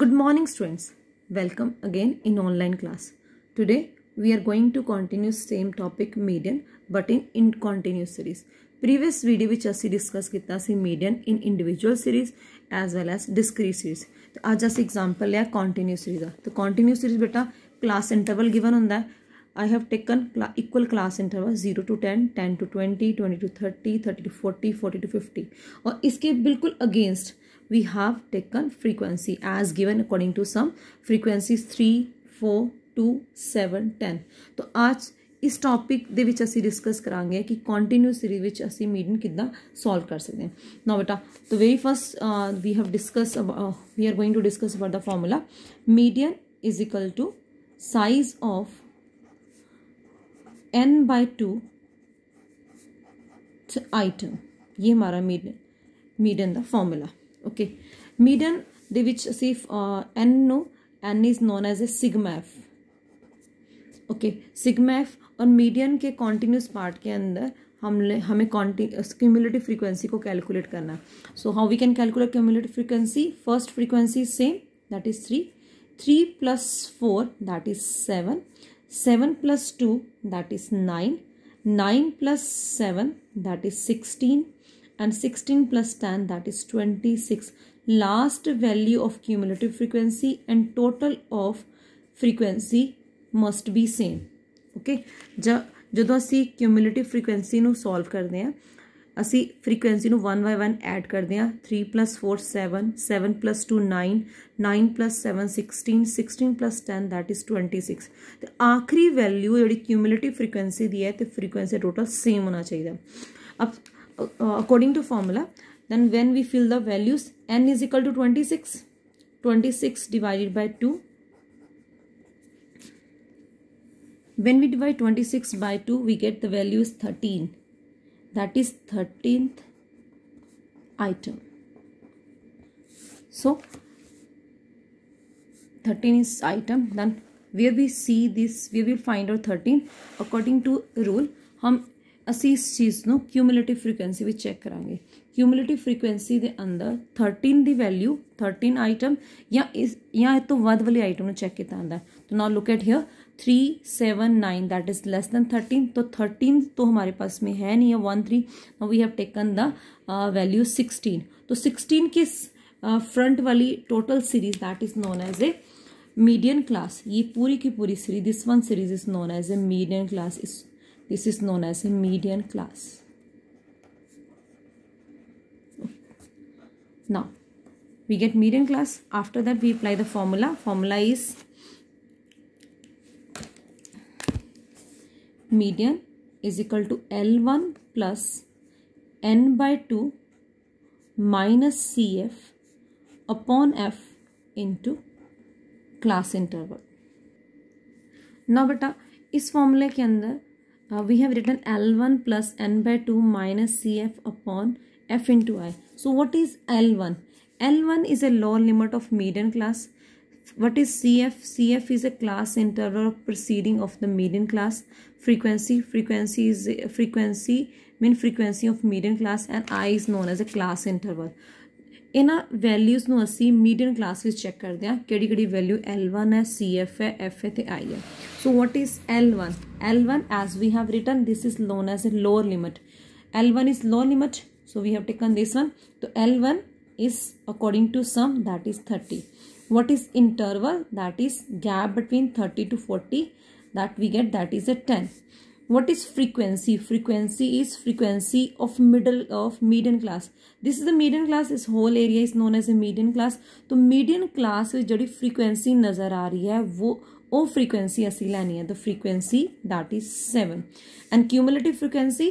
Good morning students. Welcome again in online class. Today we are going to continue same topic median but in, in continuous series. Previous video which ਅਸੀਂ discuss ਕੀਤਾ ਸੀ median in individual series as well as discrete series. ਤੇ ਅੱਜ example ਲਿਆ continuous series So continuous series beta class interval given on that. I have taken equal class interval 0 to 10, 10 to 20, 20 to 30, 30 to 40, 40 to 50 और इसके बिल्कुल against we have taken frequency as given according to some frequencies three four two seven ten तो आज इस topic दे विच असी discuss करांगे कि continuous series which असी मीडियन किद्दा सॉल्व कर सकते हैं नाउ बेटा the very first we have discuss we are going to discuss about the formula medium is equal to size of N by two item ये हमारा median medium the formula okay medium they N N if, uh, n no n is okay sigma f और median के continuous part के अंदर हमने हमें cumulative frequency को calculate करना so how we can calculate cumulative frequency first frequency same that is three three plus four that is seven seven plus two that is nine nine plus seven that is sixteen and 16 plus 10 that is 26 last value of cumulative frequency and total of frequency must be same okay ਜਦ ਜਦੋਂ ਅਸੀਂ cumulative frequency ਨੂੰ solve ਕਰਦੇ ਹਾਂ ਅਸੀਂ frequency ਨੂੰ 1 by 1 add ਕਰਦੇ ਹਾਂ 3 plus 4 7 7 plus 2 9 9 plus 7 16 16 plus 10 that is 26 ਤੇ ਆਖਰੀ ਵੈਲਿਊ ਜਿਹੜੀ cumulative frequency ਦੀ ਹੈ ਤੇ frequency total same ਹੋਣਾ ਚਾਹੀਦਾ ਅਬ uh, according to formula then when we fill the values n is equal to 26 26 divided by 2 when we divide 26 by 2 we get the values 13 that is 13th item so 13 is item then where we see this we will find our 13 according to rule हम असी इस चीज़ को ਕਿਊਮੂਲੇਟਿਵ frequency भी cheque करा ਕਿਊਮੂਲੇਟਿਵ frequency के अंदर thirteen की वैल्यू थर्टीन आइटम या इस या इस ਤੋਂ ਵੱਧ ਵਾਲੇ ਆਈਟਮ ਨੂੰ तो now look at here three seven nine that is less than thirteen तो थर्टीन तो हमारे पास में है नहीं है one three we have taken the value sixteen तो सिक्सटीन की फ्रंट वाली total series that is known as a median class ये पूरी की पूरी series this one series is known as a median class इस This is known as a median class. Now, we get median class. After that, we apply the formula. Formula is median is equal to L1 plus N by 2 minus CF upon F into class interval. Now, beta is formula ke andar uh, we have written L1 plus N by 2 minus CF upon F into I. So what is L1? L1 is a lower limit of median class. What is CF? CF is a class interval preceding of the median class. Frequency, frequency is frequency mean frequency of median class and I is known as a class interval. इन्हों values नी medium class में check करते हैं कि value L one है C F है F A I है so what is L one L one as we have written this is known as a lower limit L one is lower limit so we have taken this one तो L one is according to sum that is thirty what is interval that is gap between thirty to forty that we get that is a ten what is frequency frequency is frequency of middle of median class this is the median class this whole area is known as a median class तो median class में जड़ी frequency नज़र आ रही है वो ओ frequency असी लैनी है the frequency that is seven and cumulative frequency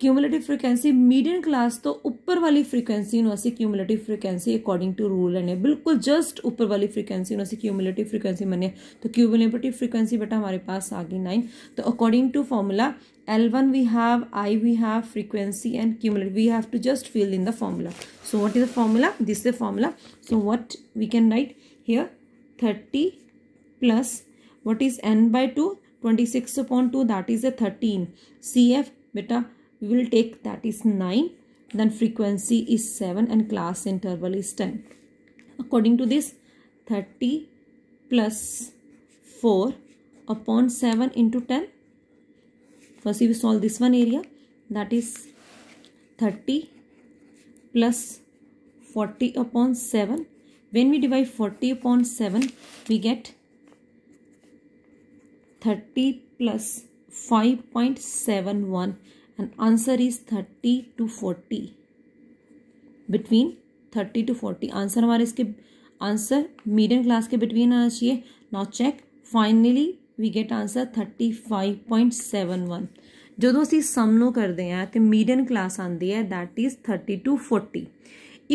cumulative frequency medium class तो ऊपर वाली नो इनोसी cumulative frequency according to rule and बिल्कुल जस्ट ऊपर वाली नो इनोसी क्यूमुलेटिव फ्रिक्वेंसी मने तो क्यूमुलेटिव फ्रिक्वेंसी बेटा हमारे पास आ गई नाइन तो according to formula L one we have I we have frequency and cumulative we have to just fill in the formula so what is the formula this the formula so what we can write here thirty plus what is N by two twenty six upon two that is a thirteen C F बेटा we will take that is 9 then frequency is 7 and class interval is 10 according to this 30 plus 4 upon 7 into 10 first we solve this one area that is 30 plus 40 upon 7 when we divide 40 upon 7 we get 30 plus 5.71 and answer is 30 to 40 between 30 to 40 answer हमारे इसके answer medium class के between आना चाहिए now check finally we get answer 35.71 ਜਦੋਂ ਅਸੀਂ ਸਮ ਨੂੰ ਕਰਦੇ ਆ तो median class ਆਂਦੀ है that is 30 to 40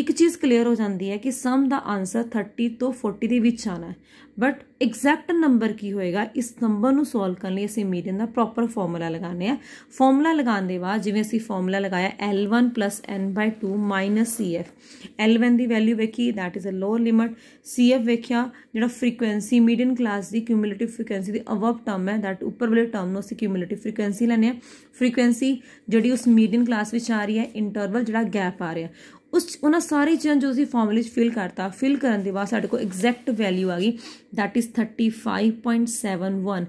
ਇੱਕ ਚੀਜ਼ ਕਲੀਅਰ ਹੋ ਜਾਂਦੀ ਹੈ ਕਿ ਸਮ ਦਾ ਆਨਸਰ 30 ਤੋਂ 40 ਦੇ ਵਿੱਚ ਆਣਾ ਹੈ ਬਟ ਐਗਜ਼ੈਕਟ ਨੰਬਰ ਕੀ ਹੋਏਗਾ ਇਸ ਨੰਬਰ ਨੂੰ ਸੋਲਵ ਕਰਨ ਲਈ ਅਸੀਂ ਮੀਡੀਅਨ ਦਾ ਪ੍ਰੋਪਰ ਫਾਰਮੂਲਾ ਲਗਾਉਂਦੇ ਆ ਫਾਰਮੂਲਾ ਲਗਾਉਣ ਦੇ ਬਾਅਦ ਜਿਵੇਂ ਅਸੀਂ ਫਾਰਮੂਲਾ ਲਗਾਇਆ L1 n/2 CF L1 ਦੀ ਵੈਲਿਊ ਵੇਖੀ that is a lower limit CF ਵੇਖਿਆ ਜਿਹੜਾ ਫ੍ਰੀਕੁਐਂਸੀ ਮੀਡੀਅਨ ਕਲਾਸ ਦੀ ਕਿਊਮੂਲੇਟਿਵ ਫ੍ਰੀਕੁਐਂਸੀ ਦੀ ਅਬਵ ਟਰਮ ਹੈ ਥੈਟ ਉੱਪਰ ਵਾਲੇ ਟਰਮ ਨੂੰ ਅਸੀਂ ਕਿਊਮੂਲੇਟਿਵ ਫ੍ਰੀਕੁਐਂਸੀ ਲੈਣੇ ਆ ਫ੍ਰੀਕੁਐਂਸੀ ਜਿਹੜੀ ਉਸ ਮੀਡੀਅਨ ਕਲਾਸ ਵਿੱਚ ਆ ਰਹੀ ਹੈ ਇੰਟਰਵਲ ਜਿਹੜਾ ਗੈਪ ਆ ਰਿਹਾ ਉਸ ਉਹਨਾਂ ਸਾਰੀ ਚੀਜ਼ਾਂ ਜੋ ਅਸੀਂ ਫਾਰਮੂਲੇ 'ਚ ਫਿਲ ਕਰਤਾ ਫਿਲ ਕਰਨ ਦੇ ਬਾਅਦ ਸਾਡੇ ਕੋਲ ਐਗਜ਼ੈਕਟ ਵੈਲਿਊ ਆ ਗਈ ਥੈਟ ਇਜ਼ 35.71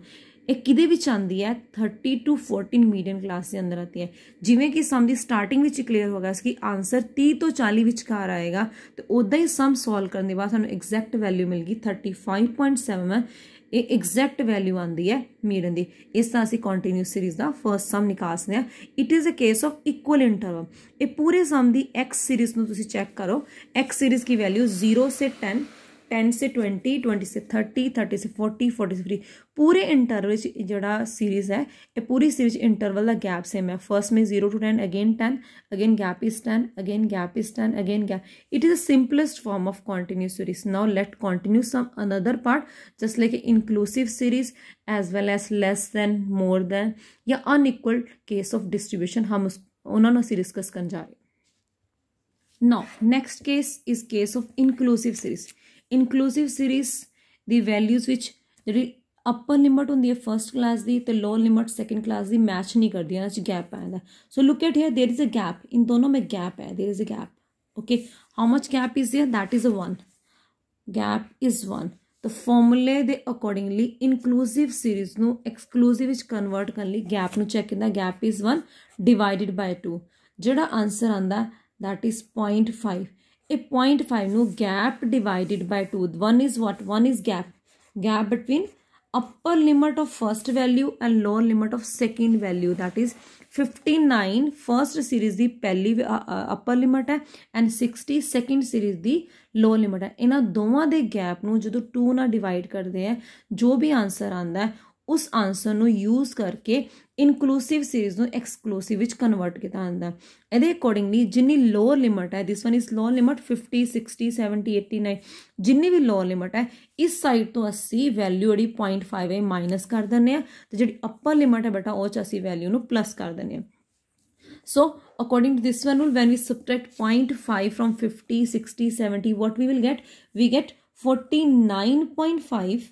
ਇਹ ਕਿਦੇ ਵਿੱਚ ਆਂਦੀ ਹੈ 30 ਟੂ 14 ਮੀਡੀਅਮ ਕਲਾਸ ਦੇ ਅੰਦਰ ਆਤੀ ਹੈ ਜਿਵੇਂ ਕਿ ਸਮ ਦੀ ਸਟਾਰਟਿੰਗ ਵਿੱਚ ਕਲੀਅਰ ਹੋ ਗਿਆ ਸੀ ਕਿ ਆਨਸਰ 30 ਤੋਂ 40 ਵਿਚਕਾਰ ਆਏਗਾ ਤੇ ਉਦਾਂ ਹੀ ਸਮ ਸੋਲਵ ਕਰਨ ਦੇ ਬਾਅਦ ਸਾਨੂੰ ਐਗਜ਼ੈਕਟ ਵੈਲਿਊ ਮਿਲ ਗਈ 35.7 ਇਹ ਐਗਜ਼ੈਕਟ ਵੈਲਿਊ ਆਂਦੀ ਹੈ ਮੀਡੀਅਨ ਦੀ ਇਸ ਤਰ੍ਹਾਂ ਅਸੀਂ ਕੰਟੀਨਿਊਸ ਸੀਰੀਜ਼ ਦਾ ਫਰਸਟ ਸਮ ਨਿਕਾਲਦੇ ਆ it is a case of equal interval ਇਹ ਪੂਰੇ ਸਮ ਦੀ ਐਕਸ ਸੀਰੀਜ਼ ਨੂੰ ਤੁਸੀਂ ਚੈੱਕ ਕਰੋ ਐਕਸ ਸੀਰੀਜ਼ ਕੀ ਵੈਲਿਊ 0 ਸੇ 10 टेन से ट्वेंटी ट्वेंटी से थर्टी थर्टी से फोर्टी फोर्टी से फ्री पूरे इंटरवल जोड़ा सीरीज़ है ये पूरी सीरीज इंटरवल का गैप सेम है फर्स्ट में zero to ten again ten again gap is ten again gap is ten again gap it is the simplest form of continue series now let continue sum another part just like inclusive series as well as less than more than या unequal case of distribution हम उस उन्होंने असं discuss कर जा रहे now next case is case of inclusive series inclusive series ਦੀ values ਵਿੱਚ ਜਿਹੜੀ ਅਪਰ ਲਿਮਟ ਹੁੰਦੀ ਹੈ ਫਰਸਟ ਕਲਾਸ ਦੀ ਤੇ ਲੋਅਰ ਲਿਮਟ ਸੈਕੰਡ ਕਲਾਸ ਦੀ ਮੈਚ ਨਹੀਂ ਕਰਦੀ ਇਹਨਾਂ 'ਚ ਗੈਪ ਆ ਜਾਂਦਾ so look at here there is a gap इन दोनों में गैप है there is a gap okay how much gap is there that is a 1 gap is 1 ਤਾਂ ਫਾਰਮੂਲੇ ਦੇ ਅਕੋਰਡਿੰਗਲੀ ਇਨਕਲੂਸਿਵ ਸੀਰੀਜ਼ ਨੂੰ ਐਕਸਕਲੂਸਿਵ ਵਿੱਚ ਕਨਵਰਟ ਕਰਨ ਲਈ ਗੈਪ ਨੂੰ ਚੈੱਕ ਕੀਤਾ ਗੈਪ ਇਜ਼ 1 ਡਿਵਾਈਡਡ ਬਾਈ 2 ਜਿਹੜਾ ਆਨਸਰ ਆਂਦਾ that is 0.5 a 0.5 no gap divided by 2 one is what one is gap gap between upper limit of first value and lower limit of second value that is 59 first series दी पहली upper limit है and 60 second series दी low limit है इन्हों दोवों के gap न जो to ना डिवाइड करते हैं जो भी आंसर आंदा है उस आंसर न यूज़ करके ਇਨਕਲੂਸਿਵ ਸੀਰੀਜ਼ ਨੂੰ ਐਕਸਕਲੂਸਿਵ ਵਿੱਚ ਕਨਵਰਟ ਕੀਤਾ ਜਾਂਦਾ ਇਹਦੇ ਅਕੋਰਡਿੰਗਲੀ ਜਿੰਨੀ ਲੋਅਰ ਲਿਮਟ ਹੈ this one is lower limit 50 60 70 89 ਜਿੰਨੀ ਵੀ ਲੋਅਰ ਲਿਮਟ ਹੈ ਇਸ ਸਾਈਡ ਤੋਂ ਅਸੀਂ ਵੈਲਿਊ ਜਿਹੜੀ 0.5 ਹੈ ਮਾਈਨਸ ਕਰ ਦਿੰਨੇ ਆ ਤੇ ਜਿਹੜੀ ਅੱਪਰ ਲਿਮਟ ਹੈ ਬੇਟਾ ਉਹ ਚ ਅਸੀਂ ਵੈਲਿਊ ਨੂੰ ਪਲੱਸ ਕਰ ਦਿੰਨੇ ਆ So according to this one rule, when we subtract 0.5 from 50, 60, 70, what we will get? We get 49.5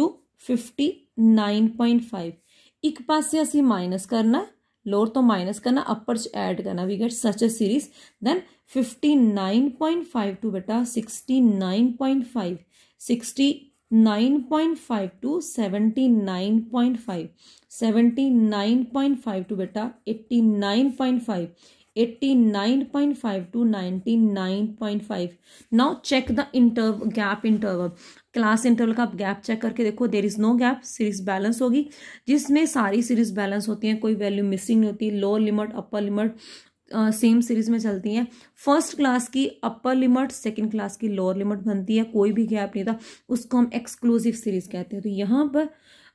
to 59.5. एक पास असी माइनस करना लोअर तो माइनस करना अपर च ऐड करना we get such a series then fifty nine point five to बेटा sixty nine point five sixty nine point five to seventy nine point five seventy nine point five to बेटा eighty nine point five eighty nine point five to ninety nine point five now check the interval gap interval class interval का आप gap check करके देखो there is no gap series balance होगी जिसमें सारी series balance होती हैं कोई वैल्यू मिसिंग नहीं होती lower limit upper limit same series में चलती हैं फर्स्ट क्लास की अपर लिमिट सेकेंड क्लास की लोअर लिमिट बनती है कोई भी गैप नहीं था उसको हम एक्सक्लूसिव सीरीज कहते हैं तो यहाँ पर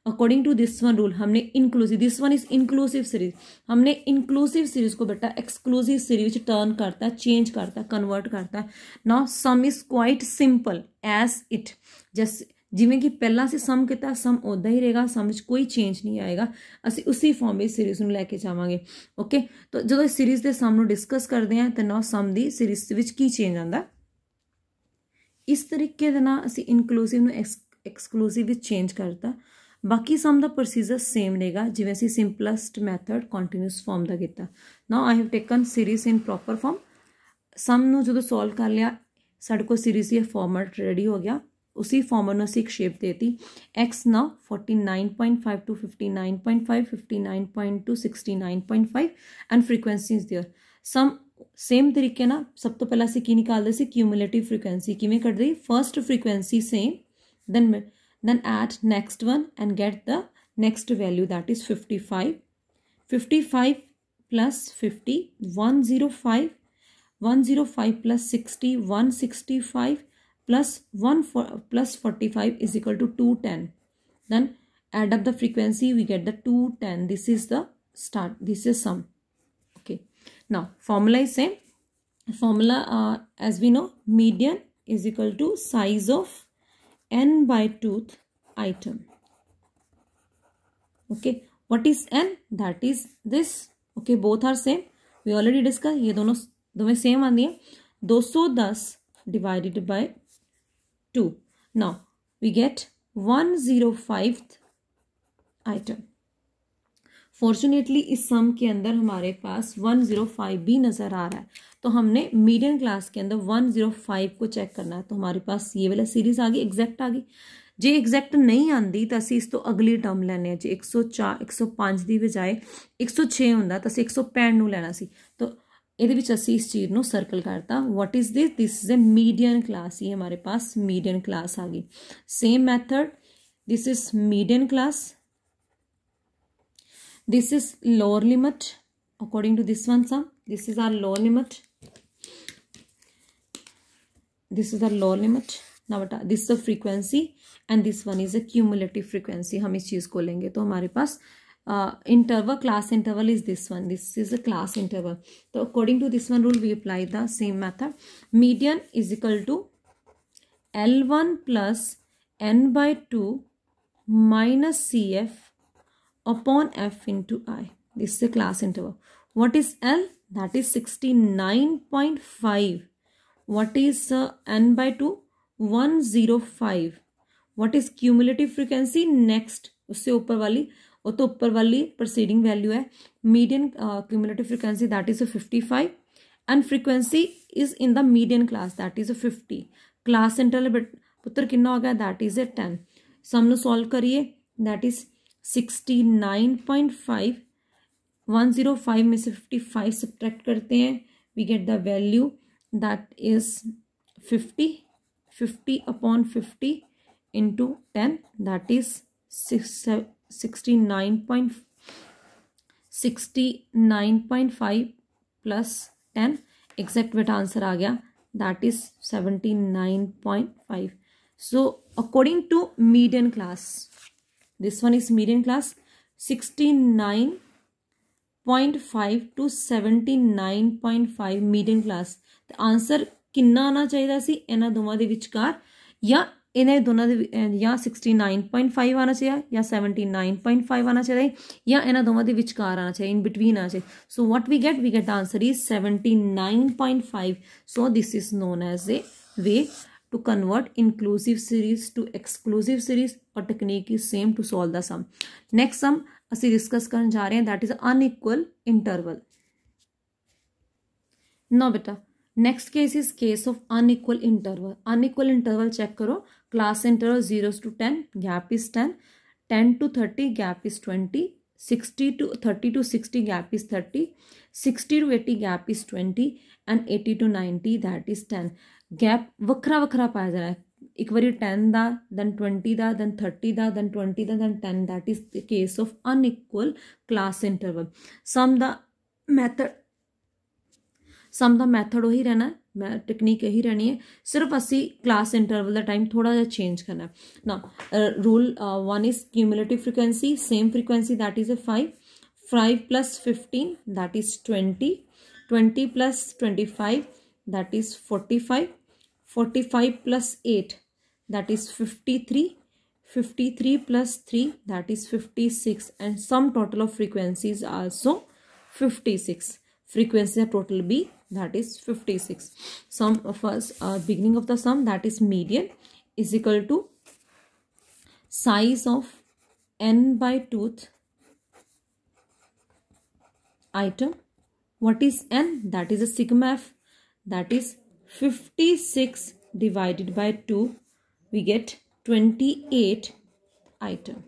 according to this one rule हमने inclusive this one is inclusive series हमने इंक्लूसिव सीरीज को बेटा एक्सक्लूसिव सीरीज टर्न करता चेंज करता कन्वर्ट करता now sum is quite simple as it जैसे ਜਿਵੇਂ ਕਿ ਪਹਿਲਾਂ ਸੀ ਸਮ ਕੀਤਾ ਸਮ ਉਦਾਂ ਹੀ ਰਹੇਗਾ ਸਮ ਵਿੱਚ ਕੋਈ ਚੇਂਜ ਨਹੀਂ ਆਏਗਾ ਅਸੀਂ ਉਸੇ ਫਾਰਮ ਵਿੱਚ ਸੀਰੀਜ਼ ਨੂੰ ਲੈ ਕੇ ਜਾਵਾਂਗੇ ਓਕੇ ਤਾਂ ਜਦੋਂ ਸੀਰੀਜ਼ ਦੇ ਸਮ ਨੂੰ ਡਿਸਕਸ ਕਰਦੇ ਹਾਂ ਤਾਂ ਨਾ ਸਮ ਦੀ ਸੀਰੀਜ਼ ਵਿੱਚ ਕੀ ਚੇਂਜ ਆਂਦਾ ਇਸ ਤਰੀਕੇ ਦੇ ਨਾਲ ਅਸੀਂ ਇਨਕਲੂਸਿਵ ਨੂੰ ਐਕਸਕਲੂਸਿਵ ਵਿੱਚ ਚੇਂਜ ਕਰਤਾ बाकी सम का प्रोसीजर सेम रहेगा जिमें ਅਸੀਂ मैथड ਮੈਥਡ फॉर्म का ਦਾ ਕੀਤਾ now I have taken series in proper form sum ਨੂੰ ਜਦੋਂ ਸੋਲਵ ਕਰ ਲਿਆ ਸਾਡੇ ਕੋਲ ਸੀਰੀਜ਼ ਇਹ ਫਾਰਮੈਟ ਰੈਡੀ उसी फॉर्मर ने एक शेप देती एक्स ना forty nine point five to fifty nine point five fifty nine point to sixty nine point five and frequency is there sum same तरीके ना सब तो पहला असी की निकालते क्यूमुलेटिव फ्रीकुएंसी किमें कट दी first frequency same then then add next one and get the next value that is 55 55 plus 50 105 105 plus 60 165 plus 1 for, plus 45 is equal to 210 then add up the frequency we get the 210 this is the start this is sum okay now formula is same formula uh, as we know median is equal to size of n by tooth item okay what is n that is this okay both are same we already discussed ये दोनों दोनों same आंदी hai 210 divided by 2 now we get 105th item 105 fortunately इस sum के अंदर हमारे पास 105 B नज़र आ रहा है तो हमने मीडियम क्लास के अंदर 105 को चेक करना है तो हमारे पास ये वाला सीरीज़ आ गई एग्जैक्ट आ गई ਜੇ ਐਗਜ਼ੈਕਟ ਨਹੀਂ ਆਂਦੀ ਤਾਂ ਅਸੀਂ ਇਸ ਤੋਂ ਅਗਲੀ ਟਰਮ ਲੈਣੇ ਆ ਜੇ 104 105 ਦੀ ਬਜਾਏ 106 ਹੁੰਦਾ ਤਾਂ ਅਸੀਂ 165 ਨੂੰ ਲੈਣਾ ਸੀ ਤਾਂ ਇਹਦੇ ਵਿੱਚ ਅਸੀਂ ਇਸ ਚੀਜ਼ ਨੂੰ ਸਰਕਲ ਕਰਤਾ what is this this is a median class ਇਹ ਹਮਾਰੇ ਪਾਸ ਮੀਡੀਅਨ ਕਲਾਸ ਆ ਗਈ same method this is median class this is lower limit according to this one sum this is our lower limit this is our lower limit now बता this is a frequency and this one is a cumulative frequency हम इस चीज़ को लेंगे तो हमारे पास interval class interval is this one this is a class interval तो according to this one rule we apply the same method median is equal to L one plus N by two minus C F upon f into i. This is the class interval. What is L? That is 69.5. What is uh, n by 2? 105. What is cumulative frequency? Next. उससे ऊपर वाली वो तो ऊपर वाली proceeding value है median cumulative frequency that is fifty five and frequency is in the median class that is fifty class interval पुत्र कि हो गया that is a ten so हम लोग सॉल्व करिए that is sixty nine point five one zero five में से fifty five subtract करते हैं we get the value that is fifty fifty upon fifty into ten that is sixty nine point sixty nine point five plus ten exact बेटा answer आ गया that is seventy nine point five so according to median class this one is median class 69.5 to 79.5 median class the answer kinna aana chahida si inna dono de vichkar ya inne dono de ya 69.5 aana chahiya ya 79.5 aana chahiye ya inna dono de vichkar aana chahiye in between aana chahiye so what we get we get the answer is 79.5 so this is known as the way to convert inclusive series to exclusive series और technique is same to solve the sum next sum ਅਸੀਂ discuss कर जा रहे हैं that is unequal interval ਨਾ बेटा next case is case of unequal interval unequal interval check करो class interval zero to ten gap is ten ten to thirty gap is twenty sixty to thirty to sixty gap is thirty sixty to eighty gap is twenty and eighty to ninety that is ten gap वक्रा वक्रा पाया जा रहा है एक बार ten का then twenty का दैन थर्टी का दैन ट्वेंटी का then ten that is the case of unequal class interval sum the method sum का मैथड उही रहना मै टनीक यही रहनी है सिर्फ असी क्लास इंटरवल का टाइम थोड़ा जा चेंज करना है. ना rule one is cumulative frequency same frequency that is a five five plus fifteen that is twenty twenty plus twenty five that is 45 45 plus 8 that is 53 53 plus 3 that is 56 and sum total of frequencies also 56 frequencies total b that is 56 sum of us uh, beginning of the sum that is median is equal to size of n by tooth item what is n that is a sigma f that is 56 divided by 2 we get 28 item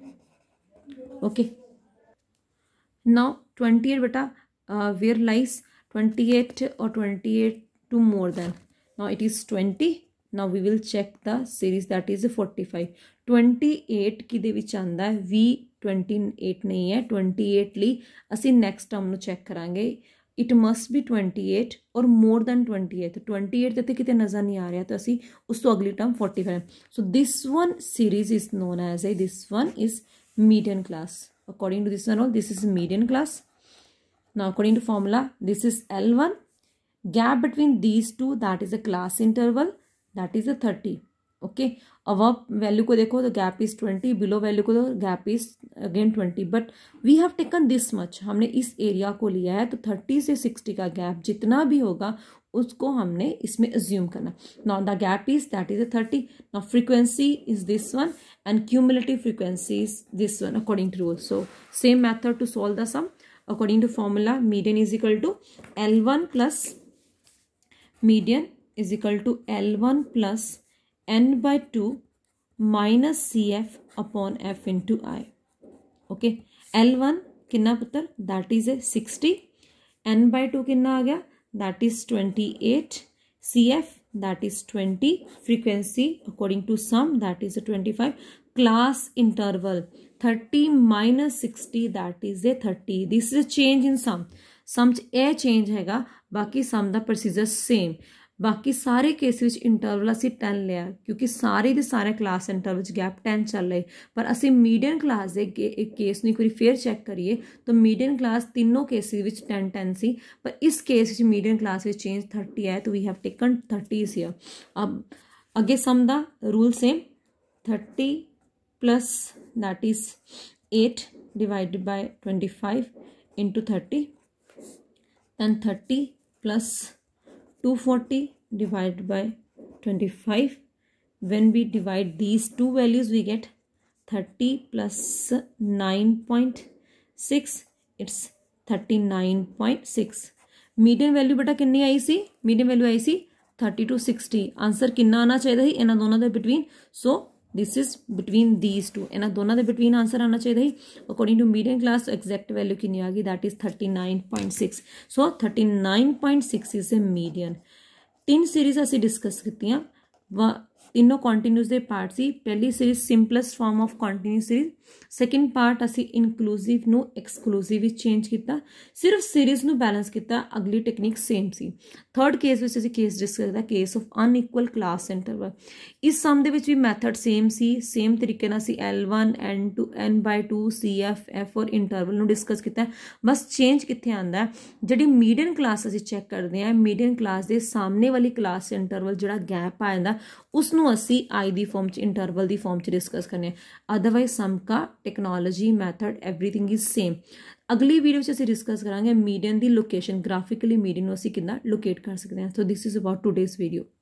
okay now 28 beta uh, where lies 28 or 28 to more than now it is 20 now we will check the series that is 45 28 ਕਿਦੇ ਵਿੱਚ ਆਂਦਾ ਹੈ 20 28 ਨਹੀਂ ਹੈ 28 ਲਈ ਅਸੀਂ next term ਨੂੰ check ਕਰਾਂਗੇ It must be 28 or more than 28 28 ਤੇ ਕਿਤੇ ਨਜ਼ਰ ਨਹੀਂ ਆ ਰਿਹਾ ਤਾਂ ਅਸੀਂ is ਤੋਂ ਅਗਲੀ term 45 so median class. According to this one, this is median class. Now, according to formula, this is L1. Gap between these two, that is a class interval, that is a 30. Okay अब अब value को देखो तो gap is twenty below value को तो gap is again twenty but we have taken this much हमने इस area को लिया है तो थर्टी से सिक्सटी का गैप जितना भी होगा उसको हमने इसमें एज्यूम करना now the gap is that is a thirty now frequency is this one and cumulative frequency is this one according to rule so same method to solve the sum according to formula median is equal to L one plus median is equal to L one plus N by n by 2 minus cf upon f into i okay l1 कितना पुत्र that is a sixty N by two कि आ गया that is twenty eight C F that is twenty frequency according to sum that is a twenty five class interval thirty minus sixty that is a thirty this is a change in sum sum a change हैगा बाकी some the procedure same ਬਾਕੀ ਸਾਰੇ case ਵਿੱਚ interval ਅਸੀਂ 10 ਲਿਆ ਕਿਉਂਕਿ ਸਾਰੇ ਦੇ ਸਾਰੇ ਕਲਾਸ ਇੰਟਰਵਲ ਵਿੱਚ ਗੈਪ 10 ਚੱਲ ਰਹੇ ਪਰ ਅਸੀਂ ਮੀਡੀਅਨ ਕਲਾਸ ਦੇ ਇੱਕ ਕੇਸ ਨੂੰ ਕੋਈ ਫੇਰ ਚੈੱਕ ਕਰੀਏ ਤਾਂ ਮੀਡੀਅਨ ਕਲਾਸ ਤਿੰਨੋਂ ਕੇਸਿਸ ਵਿੱਚ 10 10 ਸੀ ਪਰ ਇਸ ਕੇਸ ਵਿੱਚ ਮੀਡੀਅਨ ਕਲਾਸ ਵਿੱਚ ਚੇਂਜ 30 ਹੈ ਤਾਂ ਵੀ ਹੈਵ ਟੇਕਨ 30 ਇਸ ਹੇਅਰ ਅਬ ਅੱਗੇ ਸਮ ਦਾ rule same 30 plus that is 8 divided by 25 into 30 then 30 plus two forty divide by twenty five when we divide these two values we get thirty plus nine point six it's thirty nine point six medium value बेटा किन्नी I see medium value I see thirty to sixty answer किन्ना आना चाहिए इन्होंने दोनों के between so this is between these two इन दोनों के बिटवीन आंसर आना चाहिए according to medium class exact value कि आ गई that is thirty nine point six so thirty nine point six is a median तीन सीरीज असं डिस्कस व ਇਨੋ ਕੰਟੀਨਿਊਸ ਦੇ ਪਾਰਟ ਸੀ ਪਹਿਲੀ series simplest form of continuous series second part ਅਸੀਂ ਇਨਕਲੂਸਿਵ ਨੂੰ ਐਕਸਕਲੂਸਿਵ ਵਿੱਚ ਚੇਂਜ ਕੀਤਾ ਸਿਰਫ ਸੀਰੀਜ਼ ਨੂੰ ਬੈਲੈਂਸ ਕੀਤਾ ਅਗਲੀ ਟੈਕਨੀਕ ਸੇਮ ਸੀ ਥਰਡ ਕੇਸ ਵਿੱਚ ਅਸੀਂ ਕੇਸ ਡਿਸਕਸ ਕੀਤਾ case of unequal class interval ਇਸ ਸਮ ਦੇ ਵਿੱਚ ਵੀ ਮੈਥਡ ਸੇਮ ਸੀ ਸੇਮ ਤਰੀਕੇ ਨਾਲ ਅਸੀਂ L1 N2 N/2 CF ਔਰ ਇੰਟਰਵਲ ਨੂੰ ਡਿਸਕਸ ਕੀਤਾ ਬਸ ਚੇਂਜ ਕਿੱਥੇ ਆਂਦਾ ਜਿਹੜੀ ਮੀਡੀਅਨ ਕਲਾਸ ਅਸੀਂ ਚੈੱਕ ਕਰਦੇ ਆ ਮੀਡੀਅਨ ਕਲਾਸ ਦੇ ਸਾਹਮਣੇ ਵਾਲੀ ਕਲਾਸ ਇੰਟਰਵਲ ਜਿਹੜਾ ਗੈਪ ਆ ਜਾਂਦਾ ਉਸ असी आई की फॉर्म इंटरवल की फॉर्म डिस्कस करने अदरवाइज समका technology method everything is same अगली वीडियो असं डिस्कस करा मीडियम की लोकेशन ग्राफिकली मीडियम अं कि लोकेट कर सकते हैं so this is about today's video